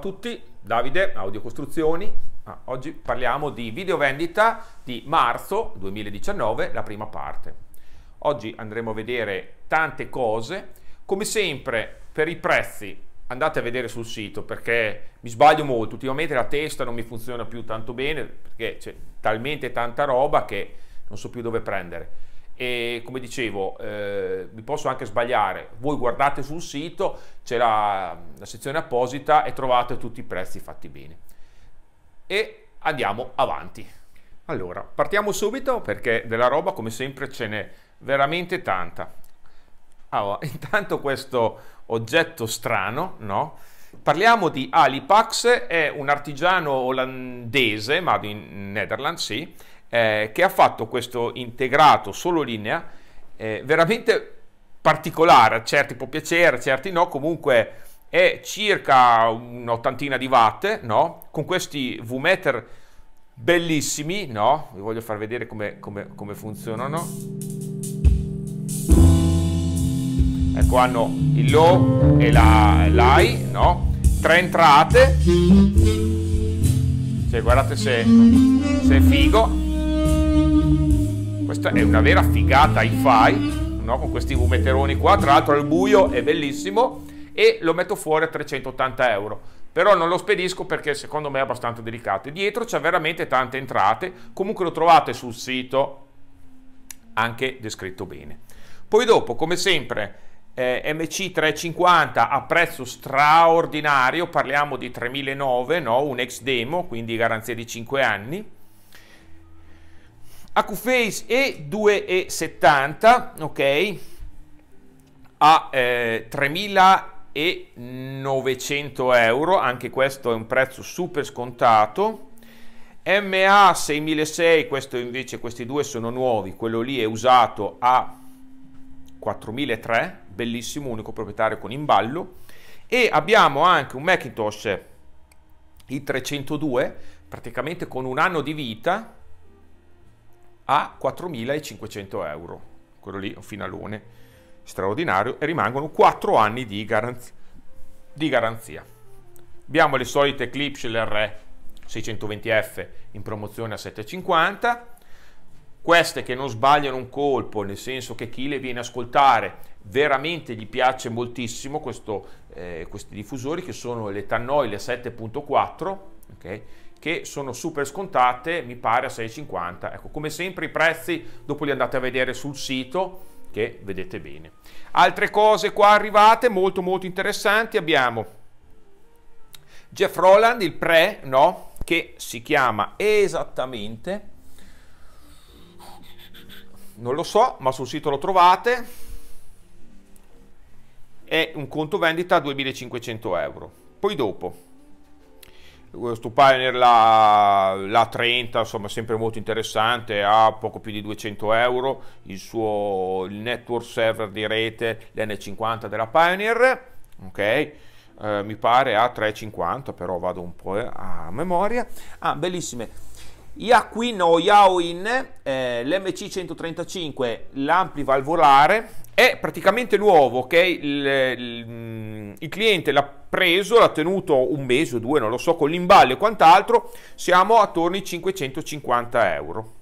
tutti, Davide, Audio Costruzioni. Ah, oggi parliamo di videovendita di marzo 2019, la prima parte. Oggi andremo a vedere tante cose. Come sempre, per i prezzi andate a vedere sul sito perché mi sbaglio molto. Ultimamente la testa non mi funziona più tanto bene perché c'è talmente tanta roba che non so più dove prendere e come dicevo eh, mi posso anche sbagliare voi guardate sul sito c'è la, la sezione apposita e trovate tutti i prezzi fatti bene e andiamo avanti allora partiamo subito perché della roba come sempre ce n'è veramente tanta allora intanto questo oggetto strano no Parliamo di Alipax, è un artigiano olandese, ma di Netherlands, sì, eh, che ha fatto questo integrato solo linea eh, veramente particolare, a certi può piacere, a certi no, comunque è circa un'ottantina di watt, no? con questi V-meter bellissimi, no? vi voglio far vedere come, come, come funzionano. Ecco, hanno il low e la, l'high, no? tre entrate, cioè, guardate se, se è figo, questa è una vera figata hi-fi, no? con questi umeteroni qua, tra l'altro al buio è bellissimo e lo metto fuori a 380 euro. Però non lo spedisco perché secondo me è abbastanza delicato. E dietro c'è veramente tante entrate, comunque lo trovate sul sito anche descritto bene. Poi dopo, come sempre, eh, MC350 a prezzo straordinario, parliamo di 3009, no? un ex demo, quindi garanzia di 5 anni AcuFace è 2,70, ok? A eh, 3.900 euro, anche questo è un prezzo super scontato. MA 6006, questo invece, questi due sono nuovi, quello lì è usato a 4.300, bellissimo, unico proprietario con imballo. E abbiamo anche un Macintosh i302, praticamente con un anno di vita, a 4.500 euro, quello lì è un finalone straordinario, e rimangono 4 anni di, garanz- di garanzia. Abbiamo le solite Eclipse LR 620F in promozione a 750, queste che non sbagliano un colpo, nel senso che chi le viene a ascoltare veramente gli piace moltissimo questo, eh, questi diffusori che sono le l'Etanoil 7.4, okay, che sono super scontate, mi pare a 6,50. Ecco, come sempre i prezzi dopo li andate a vedere sul sito che vedete bene. Altre cose qua arrivate molto molto interessanti, abbiamo Jeff Roland, il pre, no, che si chiama esattamente non lo so, ma sul sito lo trovate. È un conto vendita a 2500 euro. Poi dopo, questo Pioneer la, la 30 insomma sempre molto interessante ha poco più di 200 euro il suo il network server di rete l'N50 della Pioneer ok eh, mi pare a 3,50 però vado un po' eh, a memoria ah bellissime Yaquin o Yaoin eh, l'MC135 l'ampli valvolare è praticamente nuovo, ok? Il, il, mm, il cliente l'ha preso, l'ha tenuto un mese o due, non lo so, con l'imballo e quant'altro, siamo attorno ai 550 euro.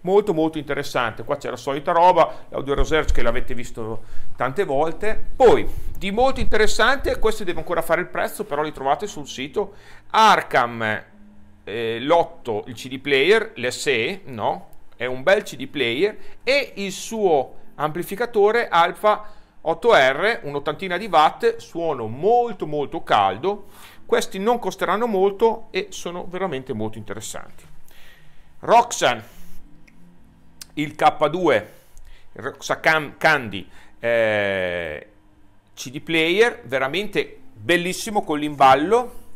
Molto molto interessante, qua c'è la solita roba, l'audio research che l'avete visto tante volte. Poi, di molto interessante, questo devo ancora fare il prezzo, però li trovate sul sito Arkham eh, Lotto, il CD player, l'SE, no? È un bel CD player e il suo amplificatore Alfa 8R, un'ottantina di watt, suono molto molto caldo, questi non costeranno molto e sono veramente molto interessanti. Roxan, il K2, Roxacam Candy, eh, CD player, veramente bellissimo con l'imballo,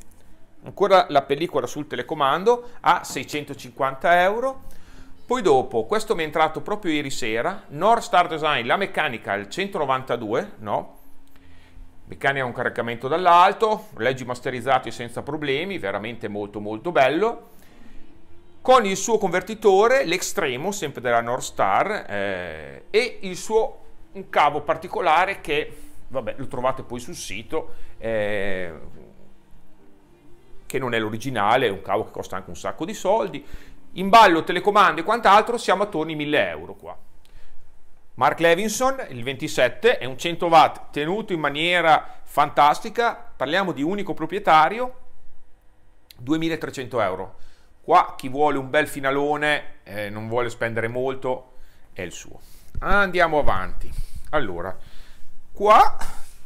ancora la pellicola sul telecomando a 650 euro, poi dopo, questo mi è entrato proprio ieri sera, North Star Design, la meccanica, al 192, no? Meccanica un caricamento dall'alto, leggi masterizzati senza problemi, veramente molto molto bello. Con il suo convertitore, l'extremo, sempre della North Star, eh, e il suo un cavo particolare che, vabbè, lo trovate poi sul sito, eh, che non è l'originale, è un cavo che costa anche un sacco di soldi, in ballo telecomando e quant'altro siamo attorno ai 1000 euro qua. Mark Levinson, il 27, è un 100 watt tenuto in maniera fantastica, parliamo di unico proprietario, 2300 euro. Qua chi vuole un bel finalone, eh, non vuole spendere molto, è il suo. Andiamo avanti. Allora, qua,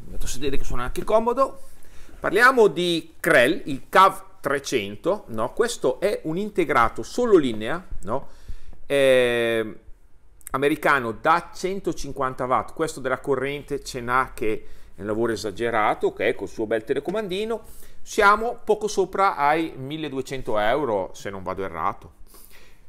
mi metto a sedere che sono anche comodo, parliamo di Krell, il CAV 300, no? questo è un integrato solo linea no? eh, americano da 150 watt, questo della corrente ce n'ha che è un lavoro esagerato, ok, col suo bel telecomandino, siamo poco sopra ai 1200 euro se non vado errato.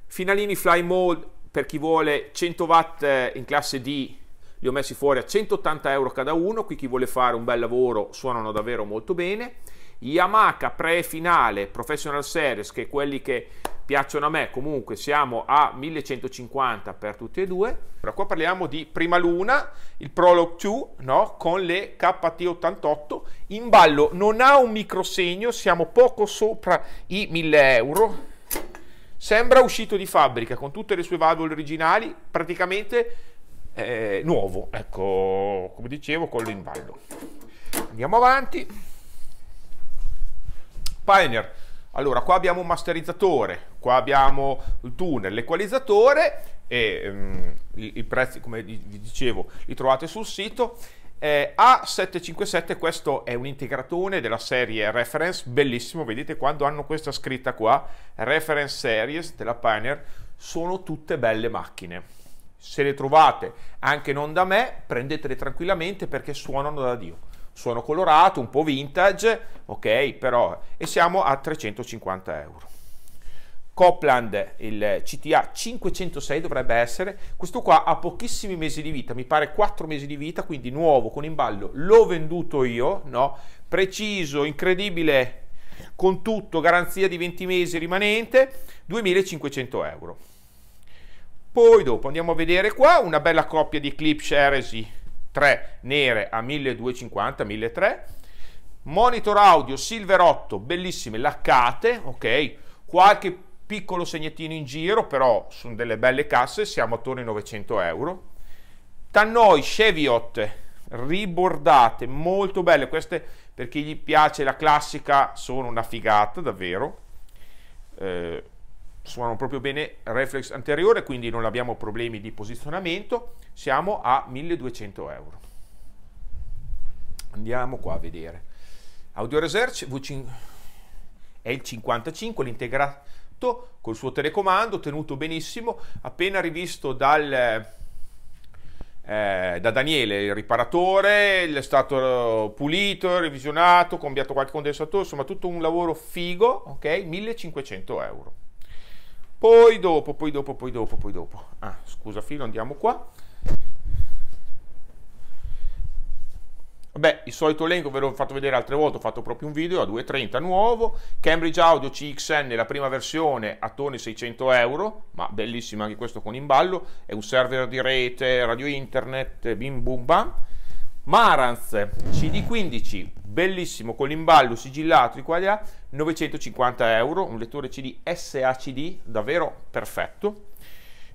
Finalini Fly Mode per chi vuole 100 watt eh, in classe D li ho messi fuori a 180 euro cada uno, qui chi vuole fare un bel lavoro suonano davvero molto bene Yamaha pre-finale Professional Series, che quelli che piacciono a me, comunque siamo a 1150 per tutti e due. Però qua parliamo di Prima Luna, il Prologue 2, no? con le KT88. In ballo non ha un microsegno, siamo poco sopra i 1000 euro. Sembra uscito di fabbrica, con tutte le sue valvole originali, praticamente eh, nuovo, ecco, come dicevo, quello in ballo. Andiamo avanti. Pioneer. Allora, qua abbiamo un masterizzatore, qua abbiamo il tunnel, l'equalizzatore e um, i, i, prezzi, come vi dicevo, li trovate sul sito. Eh, A757, questo è un integratone della serie Reference, bellissimo, vedete quando hanno questa scritta qua, Reference Series della Pioneer, sono tutte belle macchine. Se le trovate anche non da me, prendetele tranquillamente perché suonano da Dio. Sono colorato, un po' vintage, ok, però... E siamo a 350 euro. Copland, il CTA 506 dovrebbe essere, questo qua ha pochissimi mesi di vita, mi pare 4 mesi di vita, quindi nuovo con imballo, l'ho venduto io, no? Preciso, incredibile, con tutto, garanzia di 20 mesi rimanente, 2500 euro. Poi dopo andiamo a vedere qua una bella coppia di Eclipse Heresy 3 nere a 1250, 1300. Monitor audio Silver 8, bellissime, laccate, ok? Qualche piccolo segnettino in giro, però sono delle belle casse, siamo attorno ai 900 euro. Tannoi Cheviot, ribordate, molto belle, queste per chi gli piace la classica sono una figata, davvero. Eh, suonano proprio bene reflex anteriore, quindi non abbiamo problemi di posizionamento, siamo a 1200 euro. Andiamo qua a vedere. Audio Research v è il 55, l'integrato col suo telecomando, tenuto benissimo, appena rivisto dal, eh, da Daniele, il riparatore, è stato pulito, revisionato, cambiato qualche condensatore, insomma tutto un lavoro figo, ok? 1500 euro. Poi dopo, poi dopo, poi dopo, poi dopo. Ah, scusa filo, andiamo qua. Beh, il solito elenco ve l'ho fatto vedere altre volte, ho fatto proprio un video a 2.30 nuovo, Cambridge Audio CXN, la prima versione, attorno ai 600 euro, ma bellissimo anche questo con imballo, è un server di rete, radio internet, bim bum bam. Maranz CD15, bellissimo con l'imballo sigillato di qua e di là 950 euro un lettore cd SACD davvero perfetto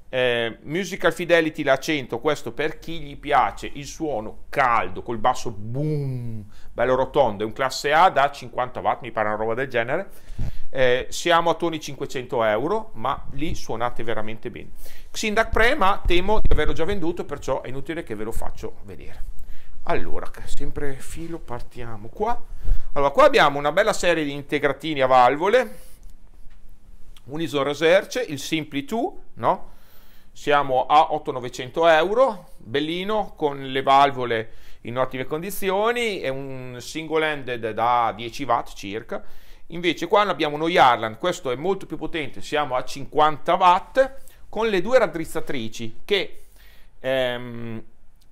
eh, musical fidelity la 100 questo per chi gli piace il suono caldo col basso boom bello rotondo è un classe A da 50 watt mi pare una roba del genere eh, siamo a toni 500 euro, ma lì suonate veramente bene. Xindac Pre, ma temo di averlo già venduto, perciò è inutile che ve lo faccio vedere. Allora, sempre filo, partiamo qua. Allora, qua abbiamo una bella serie di integratini a valvole, un isoreserce, il Simpli 2, no? Siamo a 8-900 euro, bellino, con le valvole in ottime condizioni, è un single ended da 10 watt circa. Invece qua abbiamo uno Yarland, questo è molto più potente, siamo a 50 watt, con le due raddrizzatrici che... Ehm,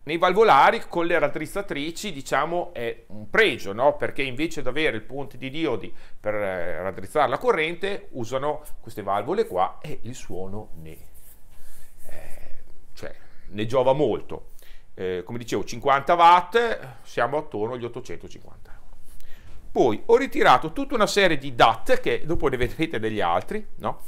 nei valvolari con le raddrizzatrici diciamo è un pregio, no? perché invece di avere il ponte di diodi per eh, raddrizzare la corrente usano queste valvole qua e il suono ne, eh, cioè, ne giova molto. Eh, come dicevo 50 watt, siamo attorno agli 850 euro. Poi ho ritirato tutta una serie di DAT che dopo ne vedrete degli altri, no?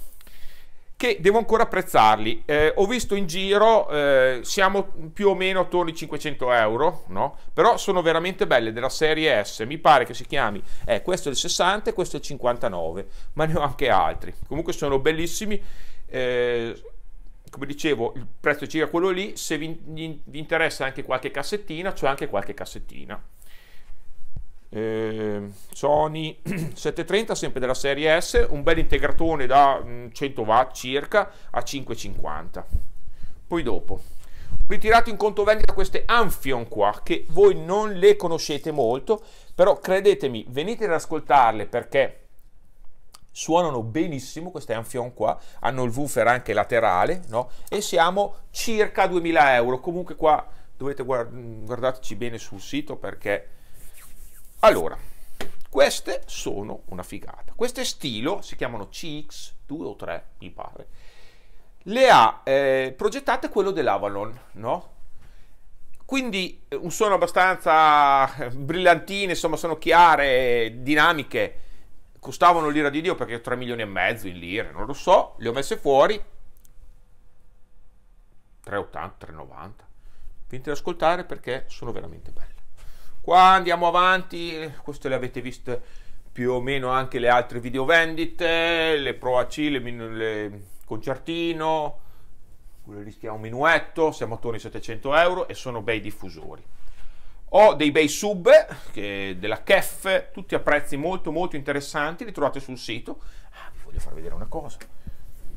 che devo ancora apprezzarli. Eh, ho visto in giro, eh, siamo più o meno attorno ai 500 euro, no? però sono veramente belle, della serie S, mi pare che si chiami, eh, questo è il 60 e questo è il 59, ma ne ho anche altri, comunque sono bellissimi. Eh, come dicevo, il prezzo è circa quello lì, se vi, vi interessa anche qualche cassettina, c'è anche qualche cassettina eh, Sony 730 sempre della serie S un bel integratore da 100 mm, watt circa a 550 poi dopo ho ritirato in conto vendita queste Anfion qua che voi non le conoscete molto però credetemi venite ad ascoltarle perché suonano benissimo queste Anfion qua hanno il woofer anche laterale no? e siamo circa 2000 euro comunque qua dovete guard- guardarci bene sul sito perché allora, queste sono una figata. Queste stilo si chiamano CX2 o 3, mi pare. Le ha eh, progettate quello dell'Avalon, no? Quindi eh, un suono abbastanza eh, brillantine, insomma, sono chiare, dinamiche. Costavano l'ira di Dio perché 3 milioni e mezzo in lire, non lo so, le ho messe fuori. 3,80, 3,90. Venite ad ascoltare perché sono veramente belle. Qua andiamo avanti, queste le avete viste più o meno anche le altre video vendite, le Pro AC, le, le concertino, quello rischia un minuetto, siamo attorno ai 700 euro e sono bei diffusori. Ho dei bei sub che, della Kef, tutti a prezzi molto molto interessanti, li trovate sul sito. Ah, vi voglio far vedere una cosa.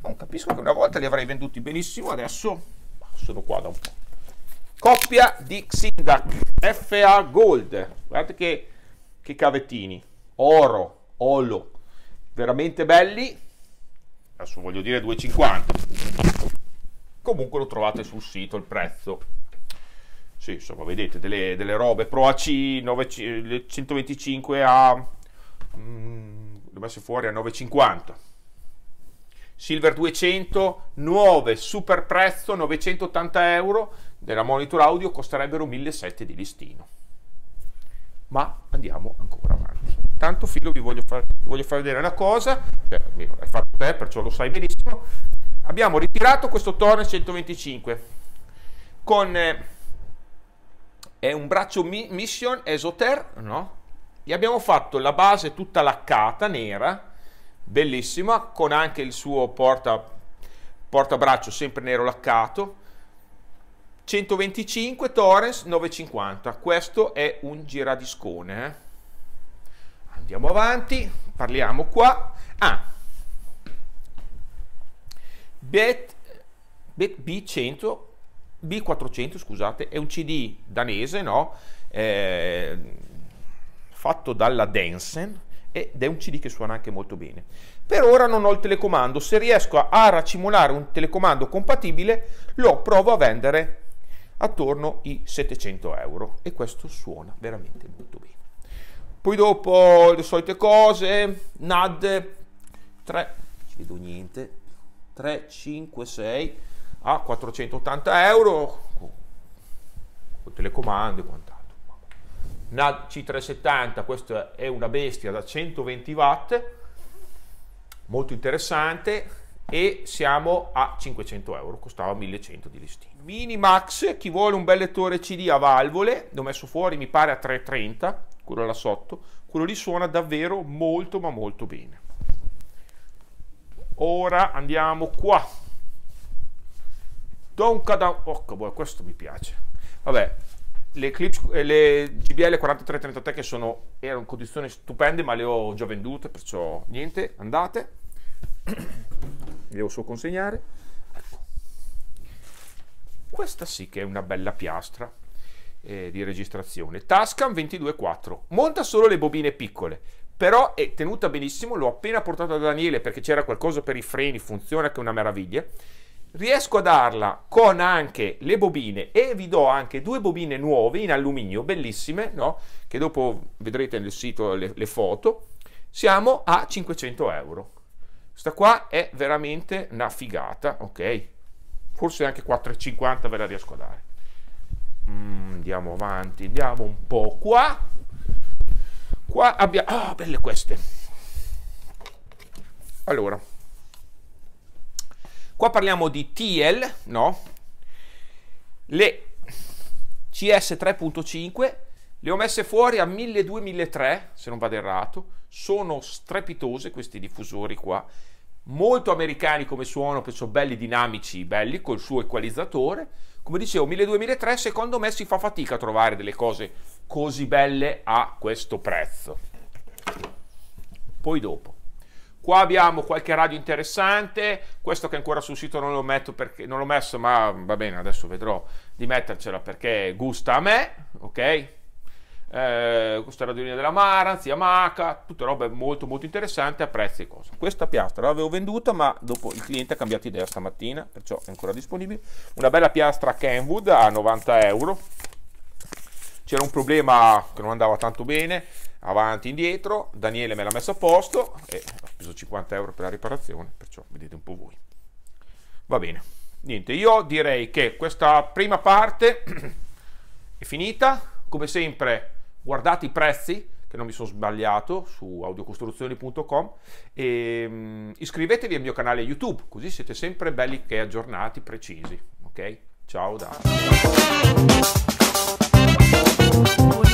Non capisco che una volta li avrei venduti benissimo, adesso sono qua da un po'. Coppia di Xindac FA Gold, guardate che, che cavettini, oro, olo, veramente belli, adesso voglio dire 2,50, comunque lo trovate sul sito il prezzo. Sì, insomma, vedete delle, delle robe Pro AC 9, 125 a... Mm, l'ho messo fuori a 9,50 Silver 200 nuove, super prezzo 980 euro della monitor audio costerebbero 1700 di listino. Ma andiamo ancora avanti. Tanto filo vi voglio far, vi voglio far vedere una cosa, cioè, l'hai fatto te, perciò lo sai benissimo. Abbiamo ritirato questo Tone 125 con eh, è un braccio mi, Mission Esoter, no? Gli abbiamo fatto la base tutta laccata, nera, bellissima, con anche il suo porta, portabraccio sempre nero laccato. 125 torrens 950, questo è un giradiscone. Eh? Andiamo avanti, parliamo qua. Ah, Bet, Bet B100, B400, scusate, è un CD danese, no? Eh, fatto dalla Densen ed è un CD che suona anche molto bene. Per ora non ho il telecomando, se riesco a, racimolare un telecomando compatibile lo provo a vendere attorno ai 700 euro e questo suona veramente molto bene. Poi dopo le solite cose, NAD 3, ci vedo niente, 3, 5, 6 a 480 euro con telecomando e quant'altro una C370, questa è una bestia da 120 watt, molto interessante e siamo a 500 euro, costava 1100 di listino. Minimax, chi vuole un bel lettore CD a valvole, l'ho messo fuori mi pare a 330, quello là sotto, quello lì suona davvero molto ma molto bene. Ora andiamo qua. Donka da... Oh, boy, questo mi piace. Vabbè, le, Eclipse, eh, le GBL 4333 che sono, erano in condizioni stupende ma le ho già vendute perciò niente andate le devo solo consegnare ecco. questa sì che è una bella piastra eh, di registrazione Tascam 22.4 monta solo le bobine piccole però è tenuta benissimo l'ho appena portata da Daniele perché c'era qualcosa per i freni funziona che è una meraviglia riesco a darla con anche le bobine e vi do anche due bobine nuove in alluminio, bellissime, no? che dopo vedrete nel sito le, le foto, siamo a 500 euro. Questa qua è veramente una figata, ok? Forse anche 4,50 ve la riesco a dare. Mm, andiamo avanti, andiamo un po' qua. Qua abbiamo... Ah, oh, belle queste. Allora, Qua parliamo di TL, no? Le CS 3.5 le ho messe fuori a 1200-1300, se non vado errato. Sono strepitose questi diffusori qua. Molto americani come suono, penso belli dinamici, belli, col suo equalizzatore. Come dicevo, 1200-1300 secondo me si fa fatica a trovare delle cose così belle a questo prezzo. Poi dopo. Qua abbiamo qualche radio interessante, questo che ancora sul sito non lo metto perché non l'ho messo, ma va bene, adesso vedrò di mettercela perché gusta a me, ok? Eh, questa radio della Maranz, Yamaha, tutte robe molto molto interessanti a prezzi e cose. Questa piastra l'avevo venduta, ma dopo il cliente ha cambiato idea stamattina, perciò è ancora disponibile. Una bella piastra Kenwood a 90 euro, c'era un problema che non andava tanto bene, avanti e indietro, Daniele me l'ha messo a posto e ho speso 50 euro per la riparazione, perciò vedete un po' voi. Va bene, niente, io direi che questa prima parte è finita, come sempre guardate i prezzi, che non mi sono sbagliato, su audiocostruzioni.com e ehm, iscrivetevi al mio canale YouTube, così siete sempre belli che aggiornati, precisi, ok? Ciao da... with.